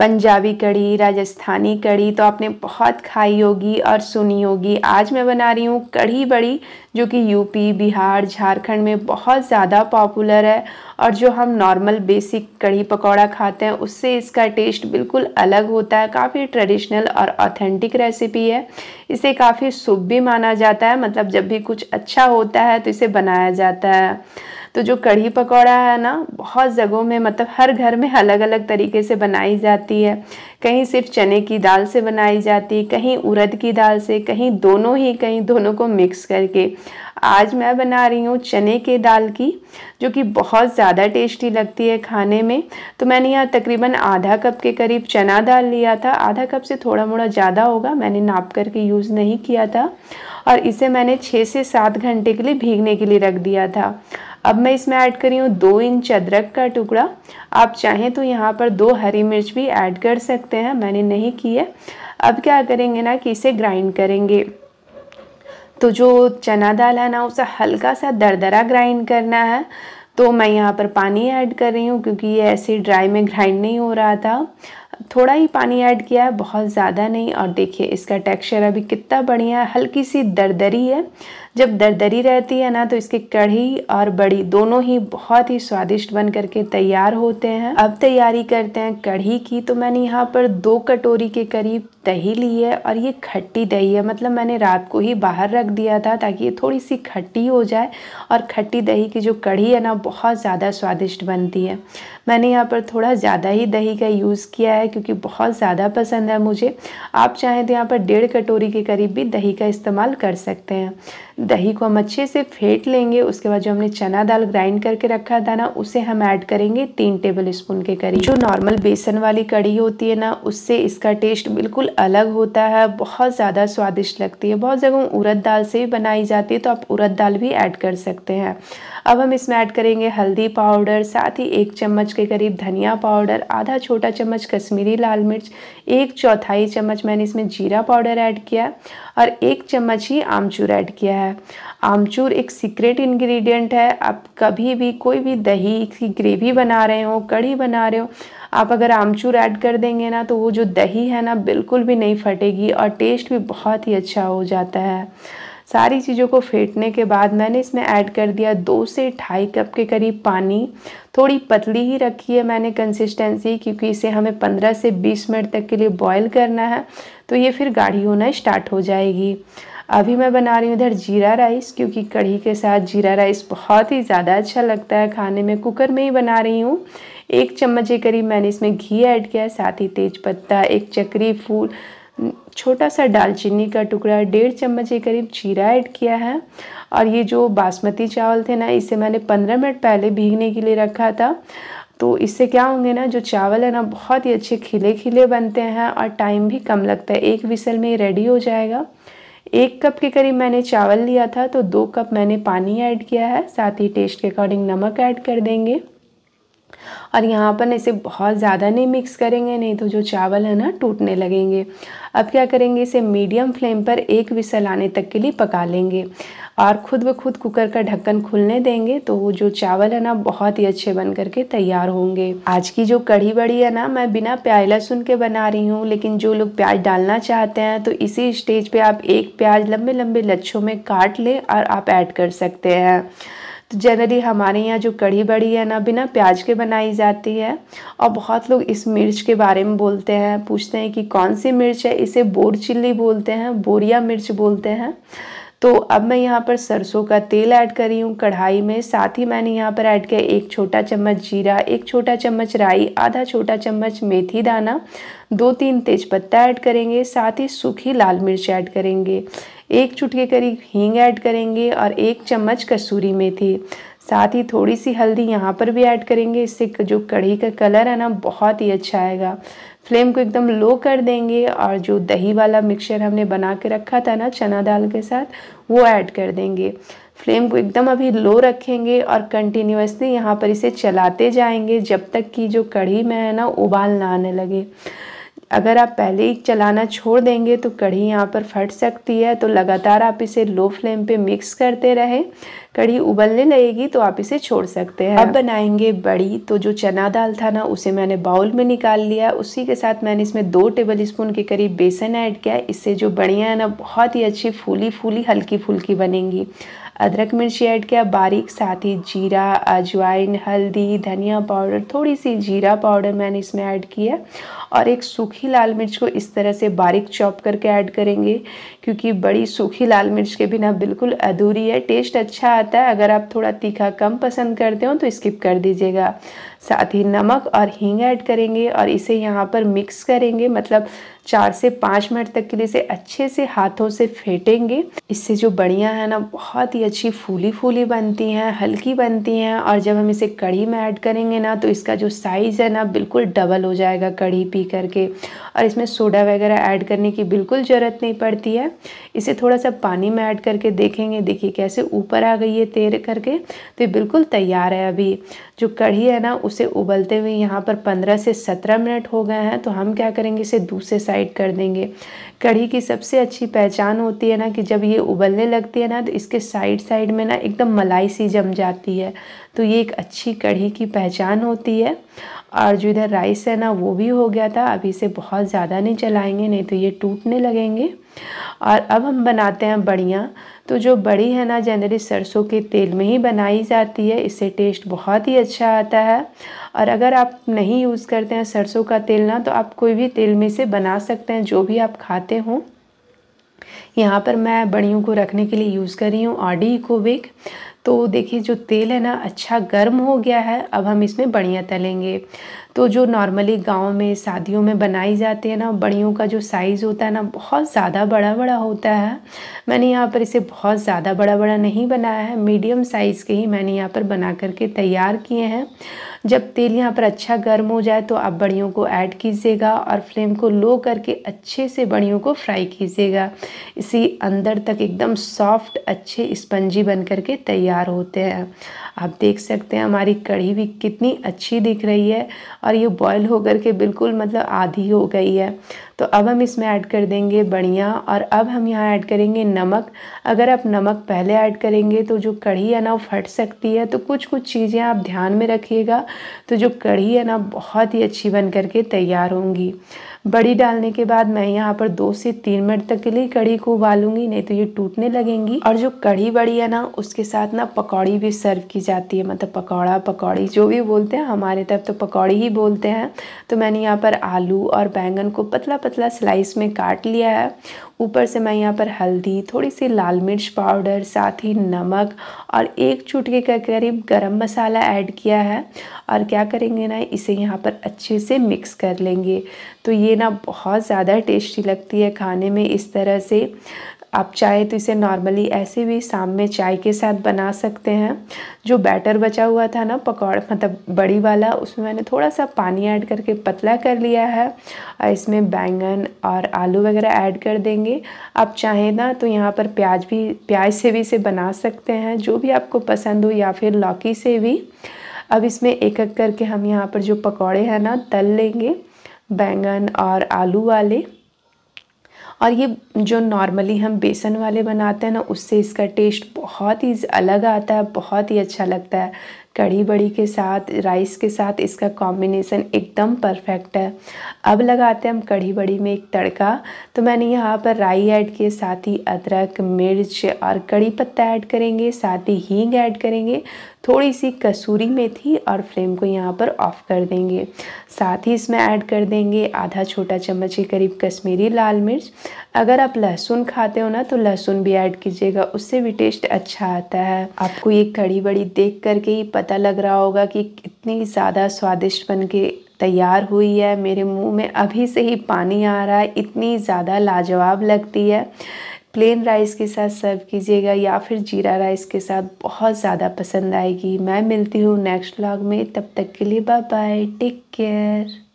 पंजाबी कड़ी राजस्थानी कड़ी तो आपने बहुत खाई होगी और सुनी होगी आज मैं बना रही हूँ कढ़ी बड़ी जो कि यूपी बिहार झारखंड में बहुत ज़्यादा पॉपुलर है और जो हम नॉर्मल बेसिक कढ़ी पकौड़ा खाते हैं उससे इसका टेस्ट बिल्कुल अलग होता है काफ़ी ट्रेडिशनल और ऑथेंटिक रेसिपी है इसे काफ़ी शुभ भी माना जाता है मतलब जब भी कुछ अच्छा होता है तो इसे बनाया जाता है तो जो कढ़ी पकौड़ा है ना बहुत जगहों में मतलब हर घर में अलग अलग तरीके से बनाई जाती है कहीं सिर्फ चने की दाल से बनाई जाती कहीं उड़द की दाल से कहीं दोनों ही कहीं दोनों को मिक्स करके आज मैं बना रही हूँ चने के दाल की जो कि बहुत ज़्यादा टेस्टी लगती है खाने में तो मैंने यहाँ तकरीबन आधा कप के करीब चना दाल लिया था आधा कप से थोड़ा मोड़ा ज़्यादा होगा मैंने नाप करके यूज़ नहीं किया था और इसे मैंने छः से सात घंटे के लिए भीगने के लिए रख दिया था अब मैं इसमें ऐड करी हूँ दो इंच अदरक का टुकड़ा आप चाहें तो यहाँ पर दो हरी मिर्च भी ऐड कर सकते सकते हैं मैंने नहीं की है अब क्या करेंगे ना कि इसे ग्राइंड करेंगे तो जो चना दाल है ना उसे हल्का सा दरदरा ग्राइंड करना है तो मैं यहाँ पर पानी ऐड कर रही हूँ क्योंकि ये ऐसे ड्राई में ग्राइंड नहीं हो रहा था थोड़ा ही पानी ऐड किया है बहुत ज़्यादा नहीं और देखिए इसका टेक्सचर अभी कितना बढ़िया है हल्की सी दरदरी है जब दरदरी रहती है ना तो इसकी कढ़ी और बड़ी दोनों ही बहुत ही स्वादिष्ट बन करके तैयार होते हैं अब तैयारी करते हैं कढ़ी की तो मैंने यहाँ पर दो कटोरी के करीब दही ली है और ये खट्टी दही है मतलब मैंने रात को ही बाहर रख दिया था ताकि ये थोड़ी सी खट्टी हो जाए और खट्टी दही की जो कढ़ी है ना बहुत ज़्यादा स्वादिष्ट बनती है मैंने यहाँ पर थोड़ा ज़्यादा ही दही का यूज़ किया है क्योंकि बहुत ज़्यादा पसंद है मुझे आप चाहें तो यहाँ पर डेढ़ कटोरी के करीब भी दही का इस्तेमाल कर सकते हैं दही को हम अच्छे से फेंट लेंगे उसके बाद जो हमने चना दाल ग्राइंड करके रखा था ना उसे हम ऐड करेंगे तीन टेबल स्पून के करीब जो नॉर्मल बेसन वाली कड़ी होती है ना उससे इसका टेस्ट बिल्कुल अलग होता है बहुत ज़्यादा स्वादिष्ट लगती है बहुत जगह उड़द दाल से भी बनाई जाती है तो आप उड़द दाल भी ऐड कर सकते हैं अब हम इसमें ऐड करेंगे हल्दी पाउडर साथ ही एक चम्मच के करीब धनिया पाउडर आधा छोटा चम्मच कश्मीरी लाल मिर्च एक चौथाई चम्मच मैंने इसमें जीरा पाउडर ऐड किया और एक चम्मच ही आमचूर ऐड किया है है आमचूर एक सीक्रेट इंग्रेडिएंट है आप कभी भी कोई भी दही की ग्रेवी बना रहे हो कढ़ी बना रहे हो आप अगर आमचूर ऐड कर देंगे ना तो वो जो दही है ना बिल्कुल भी नहीं फटेगी और टेस्ट भी बहुत ही अच्छा हो जाता है सारी चीज़ों को फेंटने के बाद मैंने इसमें ऐड कर दिया दो से ढाई कप के करीब पानी थोड़ी पतली ही रखी है मैंने कंसिस्टेंसी क्योंकि इसे हमें 15 से 20 मिनट तक के लिए बॉईल करना है तो ये फिर गाढ़ी होना स्टार्ट हो जाएगी अभी मैं बना रही हूँ इधर जीरा राइस क्योंकि कढ़ी के साथ जीरा राइस बहुत ही ज़्यादा अच्छा लगता है खाने में कुकर में ही बना रही हूँ एक चम्मच के करीब मैंने इसमें घी ऐड किया है साथ ही तेज पत्ता एक चक्री फूल छोटा सा दालचीनी का टुकड़ा डेढ़ चम्मच के करीब जीरा ऐड किया है और ये जो बासमती चावल थे ना इसे मैंने पंद्रह मिनट पहले भीगने के लिए रखा था तो इससे क्या होंगे ना जो चावल है ना बहुत ही अच्छे खिले खिले बनते हैं और टाइम भी कम लगता है एक विसल में रेडी हो जाएगा एक कप के करीब मैंने चावल लिया था तो दो कप मैंने पानी ऐड किया है साथ ही टेस्ट के अकॉर्डिंग नमक ऐड कर देंगे और यहाँ पर इसे बहुत ज़्यादा नहीं मिक्स करेंगे नहीं तो जो चावल है ना टूटने लगेंगे अब क्या करेंगे इसे मीडियम फ्लेम पर एक विसल आने तक के लिए पका लेंगे और खुद ब खुद कुकर का ढक्कन खुलने देंगे तो वो जो चावल है ना बहुत ही अच्छे बन करके तैयार होंगे आज की जो कढ़ी बड़ी है ना मैं बिना प्याज लहसुन के बना रही हूँ लेकिन जो लोग प्याज डालना चाहते हैं तो इसी स्टेज पर आप एक प्याज लंबे लंबे लच्छों में काट लें और आप ऐड कर सकते हैं तो जनरली हमारे यहाँ जो कढ़ी बड़ी है ना बिना प्याज के बनाई जाती है और बहुत लोग इस मिर्च के बारे में बोलते हैं पूछते हैं कि कौन सी मिर्च है इसे बोर चिल्ली बोलते हैं बोरिया मिर्च बोलते हैं तो अब मैं यहाँ पर सरसों का तेल ऐड करी हूँ कढ़ाई में साथ ही मैंने यहाँ पर ऐड किया एक छोटा चम्मच जीरा एक छोटा चम्मच राई आधा छोटा चम्मच मेथी दाना दो तीन तेज़पत्ता ऐड करेंगे साथ ही सूखी लाल मिर्च ऐड करेंगे एक चुटके करीब हींग ऐड करेंगे और एक चम्मच कसूरी मेथी साथ ही थोड़ी सी हल्दी यहाँ पर भी ऐड करेंगे इससे जो कढ़ी का कलर है ना बहुत ही अच्छा आएगा फ्लेम को एकदम लो कर देंगे और जो दही वाला मिक्सचर हमने बना के रखा था ना चना दाल के साथ वो ऐड कर देंगे फ्लेम को एकदम अभी लो रखेंगे और कंटिन्यूसली यहाँ पर इसे चलाते जाएंगे जब तक कि जो कढ़ी में है ना उबाल ना आने लगे अगर आप पहले ही चलाना छोड़ देंगे तो कढ़ी यहाँ पर फट सकती है तो लगातार आप इसे लो फ्लेम पे मिक्स करते रहें कढ़ी उबलने लगेगी तो आप इसे छोड़ सकते हैं अब बनाएंगे बड़ी तो जो चना दाल था ना उसे मैंने बाउल में निकाल लिया उसी के साथ मैंने इसमें दो टेबल स्पून के करीब बेसन ऐड किया इससे जो बढ़िया है ना बहुत ही अच्छी फूली फूली हल्की फुल्की बनेंगी अदरक मिर्ची ऐड किया बारीक साथ ही जीरा अजवाइन हल्दी धनिया पाउडर थोड़ी सी जीरा पाउडर मैंने इसमें ऐड किया और एक सूखी लाल मिर्च को इस तरह से बारीक चॉप करके ऐड करेंगे क्योंकि बड़ी सूखी लाल मिर्च के बिना बिल्कुल अधूरी है टेस्ट अच्छा आता है अगर आप थोड़ा तीखा कम पसंद करते हो तो स्किप कर दीजिएगा साथ ही नमक और हींग ऐड करेंगे और इसे यहाँ पर मिक्स करेंगे मतलब चार से पाँच मिनट तक के लिए इसे अच्छे से हाथों से फेंटेंगे इससे जो बढ़िया है ना बहुत ही अच्छी फूली फूली बनती हैं हल्की बनती हैं और जब हम इसे कढ़ी में ऐड करेंगे ना तो इसका जो साइज़ है ना बिल्कुल डबल हो जाएगा कढ़ी पी करके और इसमें सोडा वगैरह ऐड करने की बिल्कुल ज़रूरत नहीं पड़ती है इसे थोड़ा सा पानी में ऐड करके देखेंगे देखिए कैसे ऊपर आ गई है तेर करके तो ये बिल्कुल तैयार है अभी जो कढ़ी है ना उसे उबलते हुए यहाँ पर पंद्रह से सत्रह मिनट हो गए हैं तो हम क्या करेंगे इसे दूसरे साइड कर देंगे कढ़ी की सबसे अच्छी पहचान होती है ना कि जब ये उबलने लगती है ना तो इसके साइड साइड में ना एकदम मलाई सी जम जाती है तो ये एक अच्छी कढ़ी की पहचान होती है और जो इधर राइस है ना वो भी हो गया था अभी इसे बहुत ज़्यादा नहीं चलाएंगे नहीं तो ये टूटने लगेंगे और अब हम बनाते हैं बड़ियाँ तो जो बड़ी है ना जनरली सरसों के तेल में ही बनाई जाती है इससे टेस्ट बहुत ही अच्छा आता है और अगर आप नहीं यूज़ करते हैं सरसों का तेल ना तो आप कोई भी तेल में से बना सकते हैं जो भी आप खाते हो यहाँ पर मैं बड़ियों को रखने के लिए यूज़ कर रही हूँ ऑडी इकोविक तो देखिए जो तेल है ना अच्छा गर्म हो गया है अब हम इसमें बढ़िया तलेंगे तो जो नॉर्मली गांव में शादियों में बनाई जाती है ना बड़ियों का जो साइज़ होता है ना बहुत ज़्यादा बड़ा बड़ा होता है मैंने यहाँ पर इसे बहुत ज़्यादा बड़ा बड़ा नहीं बनाया है मीडियम साइज़ के ही मैंने यहाँ पर बना करके तैयार किए हैं जब तेल यहाँ पर अच्छा गर्म हो जाए तो आप बड़ियों को ऐड कीजिएगा और फ्लेम को लो करके अच्छे से बड़ियों को फ्राई कीजिएगा इसी अंदर तक एकदम सॉफ्ट अच्छे स्पंजी बन करके तैयार होते हैं आप देख सकते हैं हमारी कढ़ी भी कितनी अच्छी दिख रही है और ये बॉयल होकर के बिल्कुल मतलब आधी हो गई है तो अब हम इसमें ऐड कर देंगे बढ़िया और अब हम यहाँ ऐड करेंगे नमक अगर आप नमक पहले ऐड करेंगे तो जो कढ़ी है ना वो फट सकती है तो कुछ कुछ चीज़ें आप ध्यान में रखिएगा तो जो कढ़ी है ना बहुत ही अच्छी बन करके तैयार होंगी बड़ी डालने के बाद मैं यहाँ पर दो से तीन मिनट तक के लिए कढ़ी को उबालूंगी नहीं तो ये टूटने लगेंगी और जो कढ़ी बड़ी है ना उसके साथ ना पकौड़ी भी सर्व की जाती है मतलब पकौड़ा पकौड़ी जो भी बोलते हैं हमारे तरफ तो पकौड़ी ही बोलते हैं तो मैंने यहाँ पर आलू और बैंगन को पतला पतला पतला स्लाइस में काट लिया है ऊपर से मैं यहाँ पर हल्दी थोड़ी सी लाल मिर्च पाउडर साथ ही नमक और एक चुटके के करीब गरम मसाला ऐड किया है और क्या करेंगे ना इसे यहाँ पर अच्छे से मिक्स कर लेंगे तो ये ना बहुत ज़्यादा टेस्टी लगती है खाने में इस तरह से आप चाहे तो इसे नॉर्मली ऐसे भी शाम में चाय के साथ बना सकते हैं जो बैटर बचा हुआ था ना पकौड़ मतलब बड़ी वाला उसमें मैंने थोड़ा सा पानी ऐड करके पतला कर लिया है और इसमें बैंगन और आलू वगैरह ऐड कर देंगे आप चाहें ना तो यहाँ पर प्याज भी प्याज से भी इसे बना सकते हैं जो भी आपको पसंद हो या फिर लौकी से भी अब इसमें एक एक करके हम यहाँ पर जो पकौड़े हैं ना तल लेंगे बैंगन और आलू वाले और ये जो नॉर्मली हम बेसन वाले बनाते हैं ना उससे इसका टेस्ट बहुत ही अलग आता है बहुत ही अच्छा लगता है कड़ी बड़ी के साथ राइस के साथ इसका कॉम्बिनेसन एकदम परफेक्ट है अब लगाते हैं हम कड़ी बड़ी में एक तड़का तो मैंने यहाँ पर राई ऐड किए साथ ही अदरक मिर्च और कड़ी पत्ता ऐड करेंगे साथ ही हींग ऐड करेंगे थोड़ी सी कसूरी मेथी और फ्लेम को यहाँ पर ऑफ़ कर देंगे साथ ही इसमें ऐड कर देंगे आधा छोटा चम्मच के करीब कश्मीरी लाल मिर्च अगर आप लहसुन खाते हो ना तो लहसुन भी ऐड कीजिएगा उससे भी टेस्ट अच्छा आता है आपको ये कड़ी बड़ी देख करके ही पता लग रहा होगा कि कितनी ज़्यादा स्वादिष्ट बन के तैयार हुई है मेरे मुंह में अभी से ही पानी आ रहा है इतनी ज़्यादा लाजवाब लगती है प्लेन राइस के साथ सर्व कीजिएगा या फिर जीरा राइस के साथ बहुत ज़्यादा पसंद आएगी मैं मिलती हूँ नेक्स्ट व्लॉग में तब तक के लिए बाय बाय टेक केयर